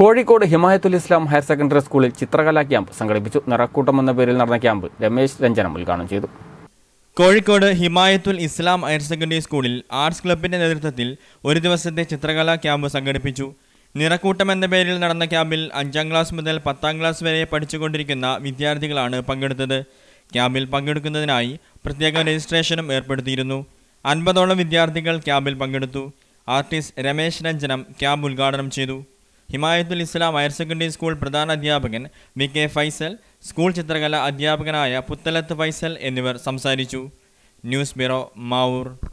Kozhikode Himayathul Islam higher secondary സ്കൂളിൽ ചിത്രകലാ camp സംഘടിപ്പിച്ചു നിറക്കൂട്ടം എന്ന പേരിൽ നടന്ന ക്യാമ്പ് രമേശ് രഞ്ജനം ഉദ്ഘാടനം ചെയ്തു കോഴിക്കോട് ഹിമായത്തുൽ ഇസ്ലാം ഹയർ സെക്കൻഡറി സ്കൂളിൽ ആർട്സ് ക്ലബിന്റെ നേതൃത്വത്തിൽ ഒരു ദിവസത്തെ ചിത്രകലാ ക്യാമ്പ് സംഘടിപ്പിച്ചു നിറക്കൂട്ടം എന്ന പേരിൽ നടന്ന ക്യാമ്പിൽ അഞ്ചാം ക്ലാസ് മുതൽ പത്താം ക്ലാസ് വരെ പഠിച്ചുകൊണ്ടിരിക്കുന്ന വിദ്യാർത്ഥികളാണ് പങ്കെടുത്തത് ക്യാമ്പിൽ പങ്കെടുക്കുന്നതിനായി പ്രത്യേക രജിസ്ട്രേഷനും ഏർപ്പെടുത്തിയിരുന്നു അൻപതോളം വിദ്യാർത്ഥികൾ ക്യാമ്പിൽ പങ്കെടുത്തു ആർട്ടിസ്റ്റ് രമേശ് രഞ്ജനം ക്യാമ്പ് ഉദ്ഘാടനം ചെയ്തു Himayathul Islam higher secondary school പ്രധാന അധ്യാപകൻ വി കെ ഫൈസൽ സ്കൂൾ ചിത്രകല അധ്യാപകനായ പുത്തലത്ത് ഫൈസൽ എന്നിവർ സംസാരിച്ചു ന്യൂസ് ബ്യൂറോ മാവൂർ